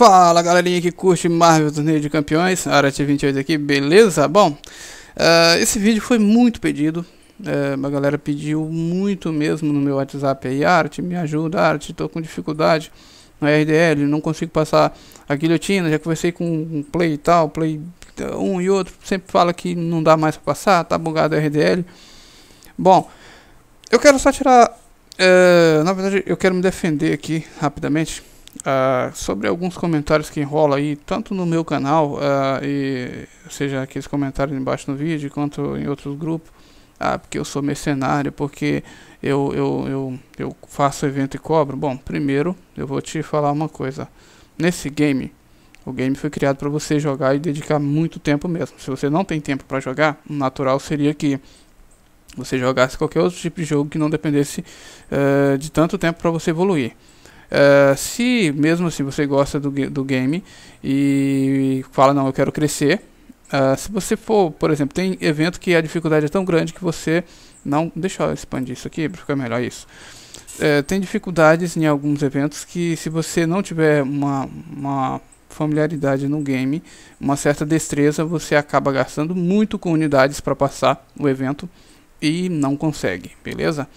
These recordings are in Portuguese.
Fala galerinha que curte Marvel Torneio de Campeões, Arte 28 aqui, beleza? Bom, uh, esse vídeo foi muito pedido, uh, eh, a galera pediu muito mesmo no meu WhatsApp aí, Arte, me ajuda, Arte, tô com dificuldade no RDL, não consigo passar a guilhotina, já conversei com um Play e tal, Play um e outro, sempre fala que não dá mais pra passar, tá bugado o RDL. Bom, eu quero só tirar, uh, na verdade eu quero me defender aqui rapidamente, Uh, sobre alguns comentários que enrola aí, tanto no meu canal, uh, e, ou seja, aqueles comentários embaixo no vídeo, quanto em outros grupos, ah, porque eu sou mercenário, porque eu, eu, eu, eu faço evento e cobro. Bom, primeiro eu vou te falar uma coisa. Nesse game, o game foi criado para você jogar e dedicar muito tempo mesmo. Se você não tem tempo para jogar, o natural seria que você jogasse qualquer outro tipo de jogo que não dependesse uh, de tanto tempo para você evoluir. Eh, se mesmo se você gosta do, do game e fala não, eu quero crescer, uh, se você for, por exemplo, tem evento que a dificuldade é tão grande que você não, deixa eu expandir isso aqui para ficar é melhor isso. Uh, tem dificuldades em alguns eventos que se você não tiver uma, uma familiaridade no game, uma certa destreza, você acaba gastando muito com unidades para passar o evento e não consegue, beleza?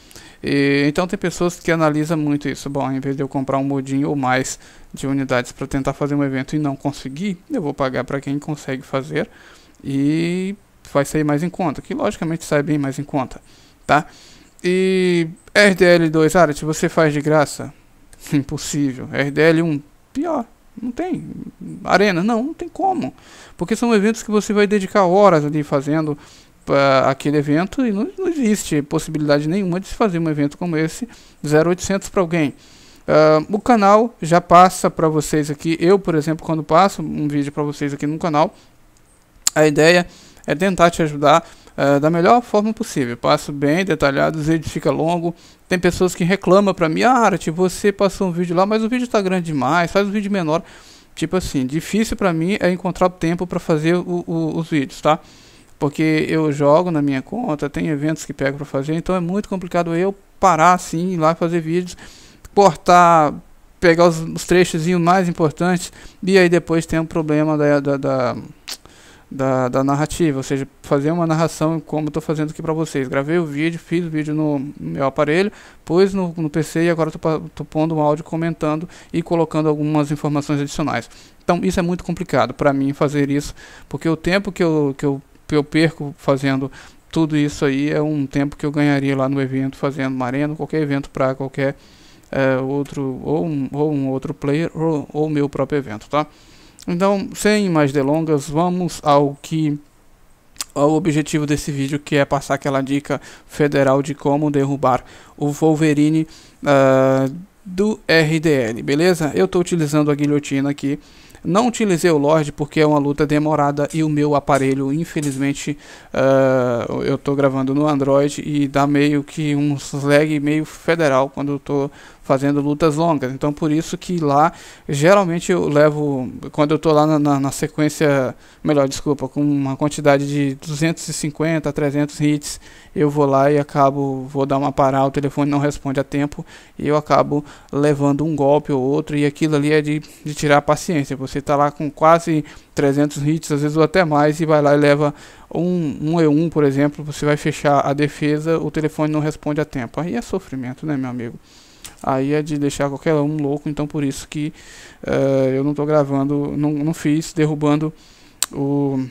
E, então tem pessoas que analisam muito isso. Bom, em vez de eu comprar um modinho ou mais de unidades para tentar fazer um evento e não conseguir, eu vou pagar para quem consegue fazer e vai sair mais em conta, que logicamente sai bem mais em conta, tá? E RDL2 Arat, você faz de graça? Impossível. RDL1 pior. Não tem. Arena, não, não tem como. Porque são eventos que você vai dedicar horas ali fazendo aquele evento e não, não, existe possibilidade nenhuma de se fazer um evento como esse 0800 para alguém. Uh, o canal já passa para vocês aqui. Eu, por exemplo, quando passo um vídeo para vocês aqui no canal, a ideia é tentar te ajudar uh, da melhor forma possível. Passo bem detalhado, o vídeo fica longo. Tem pessoas que reclamam para mim: ah, Arte, você passou um vídeo lá, mas o vídeo está grande demais, faz um vídeo menor. Tipo assim, difícil para mim é encontrar o tempo para fazer o, o, os vídeos, tá? Porque eu jogo na minha conta, tem eventos que pego para fazer, então é muito complicado eu parar assim, ir lá fazer vídeos, cortar, pegar os, os trechos mais importantes, e aí depois tem um problema da, da, da da, da, narrativa, ou seja, fazer uma narração como estou fazendo aqui para vocês. Gravei o vídeo, fiz o vídeo no meu aparelho, pus no, no PC e agora estou pondo um áudio comentando e colocando algumas informações adicionais. Então isso é muito complicado para mim fazer isso, porque o tempo que eu, que eu eu perco fazendo tudo isso aí, é um tempo que eu ganharia lá no evento, fazendo uma arena, qualquer evento para qualquer é, outro, ou um, ou um outro player, ou, ou meu próprio evento, tá? Então, sem mais delongas, vamos ao que ao objetivo desse vídeo, que é passar aquela dica federal de como derrubar o Wolverine uh, do RDL, beleza? Eu estou utilizando a guilhotina aqui não utilizei o Lorde porque é uma luta demorada e o meu aparelho, infelizmente, uh, eu estou gravando no Android e dá meio que um lag meio federal quando eu estou fazendo lutas longas. Então por isso que lá geralmente eu levo quando eu tô lá na, na, na sequência, melhor desculpa, com uma quantidade de 250 a 300 hits, eu vou lá e acabo vou dar uma parada, o telefone não responde a tempo e eu acabo levando um golpe ou outro e aquilo ali é de, de tirar a paciência. Você tá lá com quase 300 hits, às vezes ou até mais e vai lá e leva um, um E1, por exemplo, você vai fechar a defesa, o telefone não responde a tempo. Aí é sofrimento, né, meu amigo? aí é de deixar qualquer um louco, então por isso que uh, eu não estou gravando, não, não fiz derrubando o,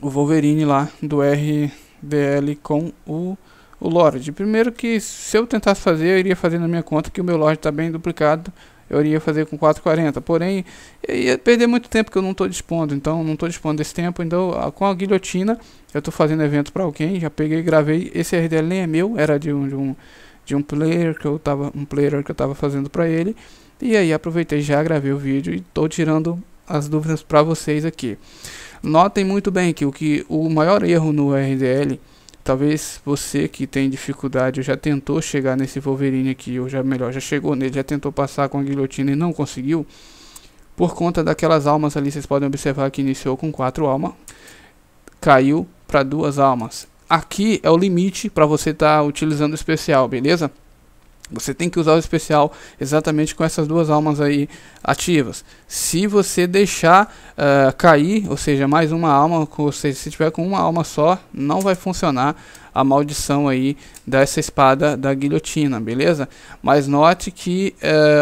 o Wolverine lá do RDL com o, o Lorde. Primeiro que se eu tentasse fazer, eu iria fazer na minha conta que o meu Lorde está bem duplicado, eu iria fazer com 4,40. Porém, eu ia é perder muito tempo que eu não estou dispondo. Então, não estou dispondo desse tempo. Então, com a guilhotina, eu estou fazendo evento para alguém. Já peguei e gravei. Esse RDL nem é meu, era de um, de um, de um player que eu tava um player que eu tava fazendo para ele. E aí aproveitei já gravei o vídeo e tô tirando as dúvidas para vocês aqui. Notem muito bem que o que o maior erro no RDL, talvez você que tem dificuldade, já tentou chegar nesse Wolverine aqui, ou já melhor, já chegou nele, já tentou passar com a guilhotina e não conseguiu, por conta daquelas almas ali, vocês podem observar que iniciou com quatro almas, caiu para duas almas aqui é o limite para você estar tá utilizando o especial, beleza? Você tem que usar o especial exatamente com essas duas almas aí ativas. Se você deixar uh, cair, ou seja, mais uma alma, ou seja, se tiver com uma alma só, não vai funcionar a maldição aí dessa espada da guilhotina, beleza? Mas note que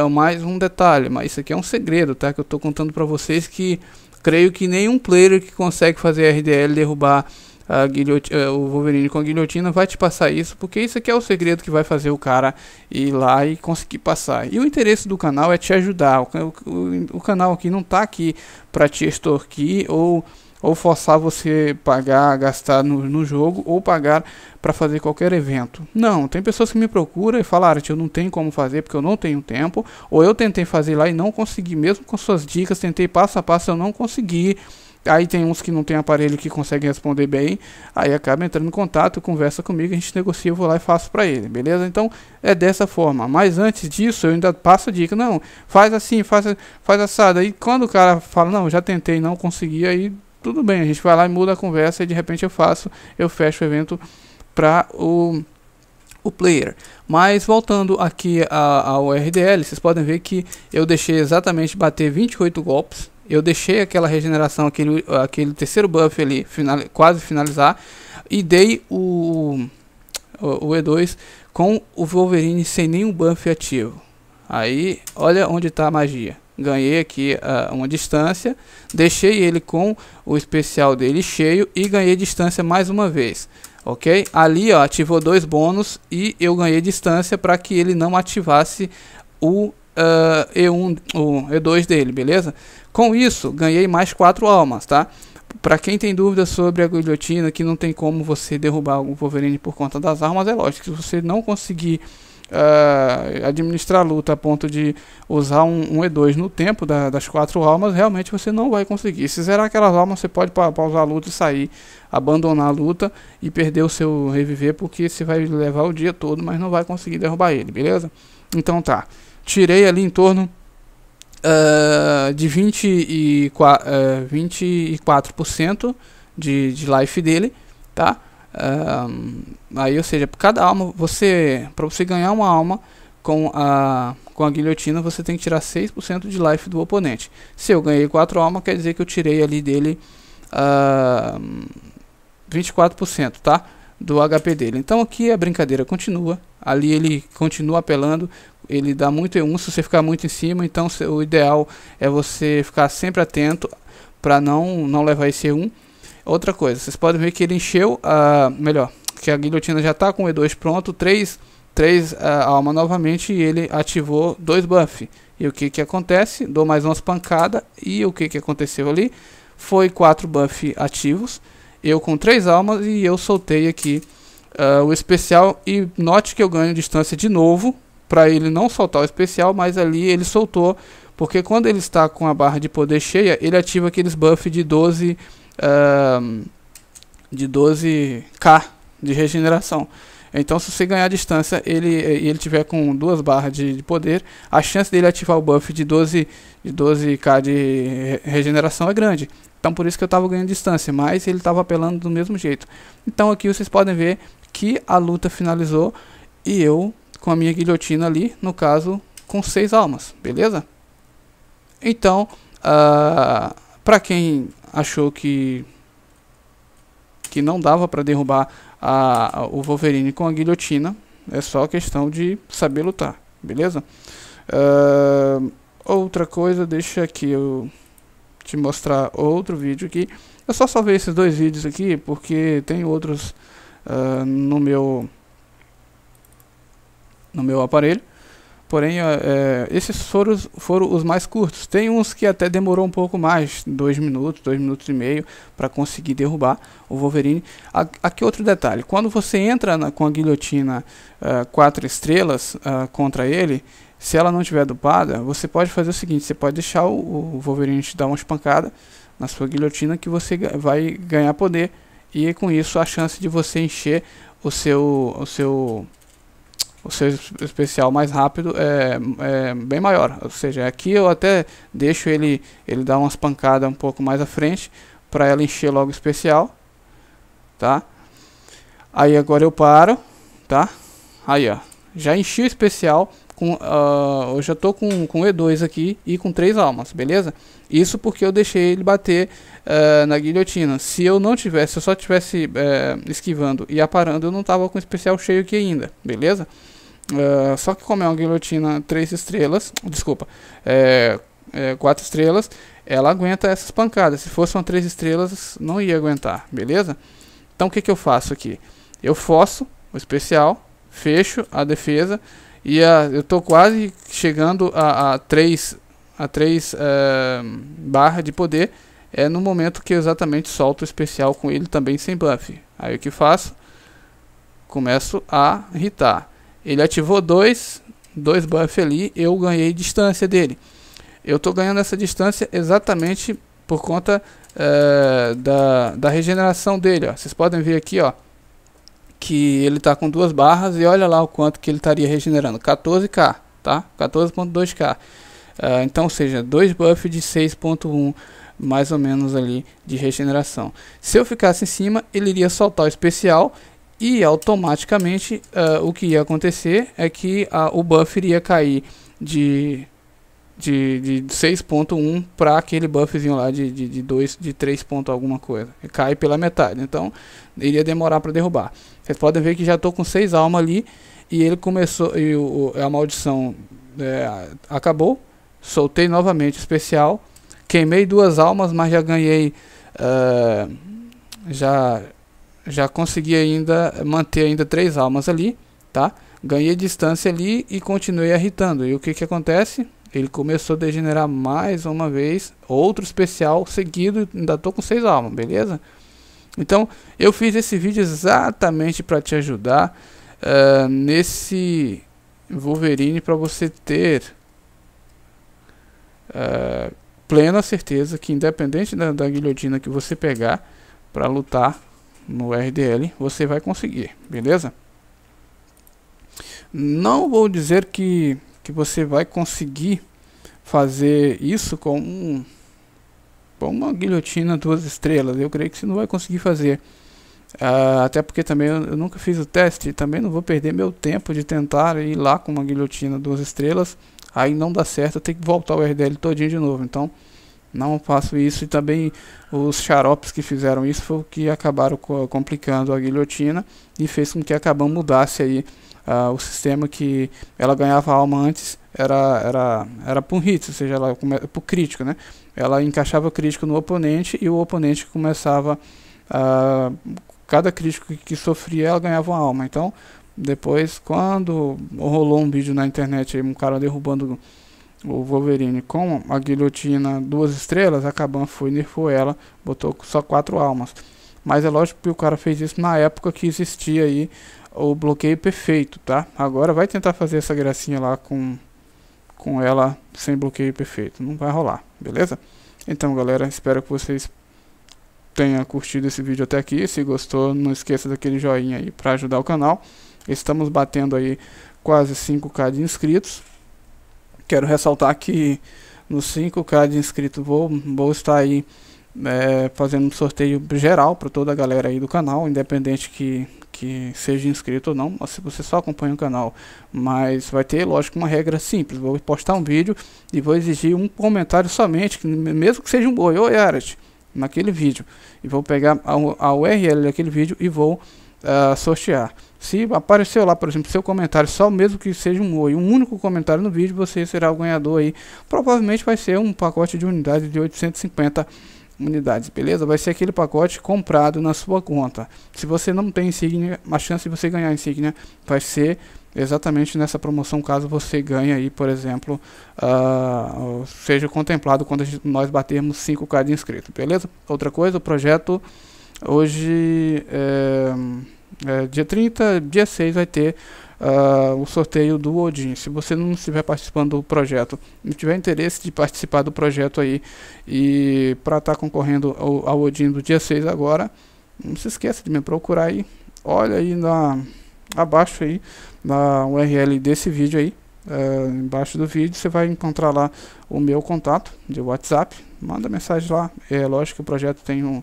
uh, mais um detalhe, mas isso aqui é um segredo, tá? Que eu estou contando para vocês que creio que nenhum player que consegue fazer RDL derrubar a eh, o Wolverine com a guilhotina vai te passar isso, porque isso aqui é o segredo que vai fazer o cara ir lá e conseguir passar. E o interesse do canal é te ajudar. O, o, o canal aqui não tá aqui para te extorquir ou ou forçar você pagar, gastar no, no jogo ou pagar para fazer qualquer evento. Não, tem pessoas que me procuram e falaram, eu não tenho como fazer porque eu não tenho tempo, ou eu tentei fazer lá e não consegui, mesmo com suas dicas, tentei passo a passo, eu não consegui. Aí tem uns que não tem aparelho que conseguem responder bem, aí acaba entrando em contato, conversa comigo, a gente negocia, eu vou lá e faço para ele, beleza? Então é dessa forma. Mas antes disso, eu ainda passo a dica, não, faz assim, faz, faz assado. Aí quando o cara fala, não, já tentei, não consegui, aí tudo bem, a gente vai lá e muda a conversa e de repente eu faço, eu fecho o evento para o o player. Mas voltando aqui ao RDL, vocês podem ver que eu deixei exatamente bater 28 golpes eu deixei aquela regeneração, aquele, aquele terceiro buff ali final, quase finalizar. E dei o, o, o E2 com o Wolverine sem nenhum buff ativo. Aí, olha onde está a magia. Ganhei aqui uh, uma distância, deixei ele com o especial dele cheio e ganhei distância mais uma vez. Ok? Ali ó, ativou dois bônus e eu ganhei distância para que ele não ativasse o uh, ah, E1, o E2 dele, beleza? Com isso, ganhei mais 4 almas, tá? Para quem tem dúvidas sobre a guilhotina, que não tem como você derrubar o Wolverine por conta das armas, é lógico. Se você não conseguir uh, administrar a luta a ponto de usar um, um E2 no tempo da, das quatro almas, realmente você não vai conseguir. Se zerar aquelas almas, você pode pa pausar a luta e sair, abandonar a luta e perder o seu reviver, porque você vai levar o dia todo, mas não vai conseguir derrubar ele, beleza? Então tá. Tirei ali em torno eh, de 20 e, uh, eh, 24% de, de life dele, tá? Uh, aí, ou seja, por cada alma, você para você ganhar uma alma com a, com a guilhotina, você tem que tirar 6% de life do oponente. Se eu ganhei 4 almas, quer dizer que eu tirei ali dele uh, 24%, tá? Do HP dele. Então aqui a é brincadeira continua. Ali ele continua apelando, ele dá muito E1 se você ficar muito em cima, então o ideal é você ficar sempre atento para não, não levar esse E1. Outra coisa, vocês podem ver que ele encheu, a uh, melhor, que a guilhotina já está com o E2 pronto, 3, 3 uh, alma novamente e ele ativou dois buff. E o que que acontece? Dou mais umas pancadas e o que que aconteceu ali? Foi quatro buff ativos, eu com três almas e eu soltei aqui uh, o especial e note que eu ganho distância de novo para ele não soltar o especial, mas ali ele soltou, porque quando ele está com a barra de poder cheia, ele ativa aqueles buffs de 12 uh, de 12k de regeneração. Então, se você ganhar distância ele, e ele tiver com duas barras de, de, poder, a chance dele ativar o buff de 12, de 12k de regeneração é grande. Então, por isso que eu estava ganhando distância, mas ele estava apelando do mesmo jeito. Então, aqui vocês podem ver que a luta finalizou e eu com a minha guilhotina ali, no caso, com seis almas, beleza? Então, uh, ah, para quem achou que que não dava para derrubar a, a, o Wolverine com a guilhotina, é só questão de saber lutar, beleza? Uh, outra coisa, deixa aqui eu te mostrar outro vídeo aqui. Eu só salvei esses dois vídeos aqui porque tem outros uh, no meu no meu aparelho. Porém, é, esses foram, foram os mais curtos. Tem uns que até demorou um pouco mais, dois minutos, dois minutos e meio, para conseguir derrubar o Wolverine. Aqui outro detalhe: quando você entra na, com a guilhotina uh, quatro estrelas uh, contra ele, se ela não tiver dupada, você pode fazer o seguinte: você pode deixar o, o Wolverine te dar uma espancada na sua guilhotina, que você vai ganhar poder e com isso a chance de você encher o seu, o seu o seja especial mais rápido é, é, bem maior. Ou seja, aqui eu até deixo ele, ele dar umas pancadas um pouco mais à frente para ela encher logo o especial, tá? Aí agora eu paro, tá? Aí ó, já enchi o especial, com, uh, eu já tô com, com E2 aqui e com três almas, beleza? Isso porque eu deixei ele bater uh, na guilhotina. Se eu não tivesse, se eu só tivesse uh, esquivando e aparando, eu não tava com o especial cheio aqui ainda, beleza? Ah, só que como é uma guilhotina 3 estrelas, desculpa, é, é, 4 estrelas, ela aguenta essas pancadas. Se fosse uma 3 estrelas, não ia aguentar, beleza? Então o que, que eu faço aqui? Eu fosso o especial, fecho a defesa e a, eu tô quase chegando a, 3 a 3 uh, eh, barra de poder é no momento que eu exatamente solto o especial com ele também sem buff. Aí o que faço? Começo a irritar. Ele ativou dois, dois buffs ali, eu ganhei distância dele. Eu estou ganhando essa distância exatamente por conta eh, da, da regeneração dele. Ó. Vocês podem ver aqui ó, que ele está com duas barras e olha lá o quanto que ele estaria regenerando. 14k, tá? 14.2k. Eh, então, ou seja, dois buffs de 6.1 mais ou menos ali de regeneração. Se eu ficasse em cima, ele iria soltar o especial e automaticamente uh, o que ia acontecer é que o buffer ia cair de de, de 6.1 para aquele buffzinho lá de, de, de, 2, de 3 ponto alguma coisa. E cai pela metade. Então, iria demorar para derrubar. Vocês podem ver que já estou com 6 almas ali. E ele começou. E o, a maldição é, acabou. Soltei novamente o especial. Queimei duas almas, mas já ganhei. Uh, já já consegui ainda manter ainda três almas ali, tá? Ganhei distância ali e continuei irritando. E o que que acontece? Ele começou a degenerar mais uma vez, outro especial seguido, ainda tô com seis almas, beleza? Então, eu fiz esse vídeo exatamente para te ajudar uh, nesse Wolverine para você ter uh, plena certeza que independente da, da guilhotina que você pegar para lutar no RDL, você vai conseguir, beleza? Não vou dizer que, que você vai conseguir fazer isso com, um, com uma guilhotina duas estrelas. Eu creio que você não vai conseguir fazer. Uh, até porque também eu, eu, nunca fiz o teste. Também não vou perder meu tempo de tentar ir lá com uma guilhotina duas estrelas. Aí não dá certo, tem que voltar o RDL todinho de novo. Então não faço isso. E também os xaropes que fizeram isso foi o que acabaram complicando a guilhotina e fez com que a Kabam mudasse aí uh, o sistema que ela ganhava alma antes era, era, era por hits, ou seja, ela por crítico, né? Ela encaixava crítico no oponente e o oponente começava a uh, cada crítico que, que sofria ela ganhava uma alma. Então, depois quando rolou um vídeo na internet aí, um cara derrubando o Wolverine com a guilhotina duas estrelas, a Caban foi nerfou ela, botou só quatro almas. Mas é lógico que o cara fez isso na época que existia aí o bloqueio perfeito, tá? Agora vai tentar fazer essa gracinha lá com, com ela sem bloqueio perfeito. Não vai rolar, beleza? Então, galera, espero que vocês tenham curtido esse vídeo até aqui. Se gostou, não esqueça daquele joinha aí para ajudar o canal. Estamos batendo aí quase 5k de inscritos. Quero ressaltar que nos 5K de inscritos vou, vou estar aí é, fazendo um sorteio geral para toda a galera aí do canal, independente que, que seja inscrito ou não, se você só acompanha o canal. Mas vai ter, lógico, uma regra simples. Vou postar um vídeo e vou exigir um comentário somente, que, mesmo que seja um boi, oi Yaret, naquele vídeo. E vou pegar a, a URL daquele vídeo e vou uh, sortear. Se apareceu lá, por exemplo, seu comentário, só mesmo que seja um oi, um único comentário no vídeo, você será o ganhador aí. Provavelmente vai ser um pacote de unidades de 850 unidades, beleza? Vai ser aquele pacote comprado na sua conta. Se você não tem insígnia, a chance de você ganhar insígnia vai ser exatamente nessa promoção, caso você ganhe aí, por exemplo, uh, seja contemplado quando gente, nós batermos 5k de inscritos, beleza? Outra coisa, o projeto hoje é é, dia 30, dia 6 vai ter uh, o sorteio do Odin. Se você não estiver participando do projeto, não tiver interesse de participar do projeto aí e para estar tá concorrendo ao, ao, Odin do dia 6 agora, não se esqueça de me procurar aí. Olha aí na abaixo aí na URL desse vídeo aí. É, embaixo do vídeo você vai encontrar lá o meu contato de WhatsApp. Manda mensagem lá. É lógico que o projeto tem um,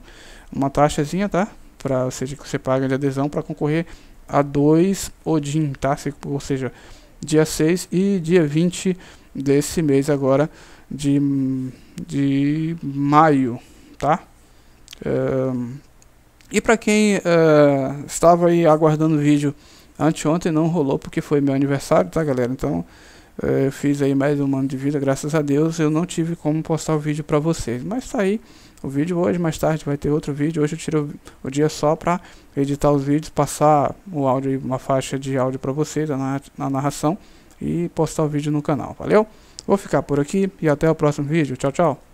uma taxazinha, tá? para seja, que você paga de adesão para concorrer a dois Odin, tá? Ou seja, dia 6 e dia 20 desse mês agora de, de maio, tá? Eh, e para quem uh, estava aí aguardando o vídeo anteontem, não rolou porque foi meu aniversário, tá galera? Então eh, eu fiz aí mais um ano de vida, graças a Deus eu não tive como postar o vídeo para vocês, mas tá aí o vídeo hoje, mais tarde vai ter outro vídeo. Hoje eu tiro o dia só para editar os vídeos, passar o áudio, uma faixa de áudio para vocês na narração e postar o vídeo no canal. Valeu? Vou ficar por aqui e até o próximo vídeo. Tchau, tchau.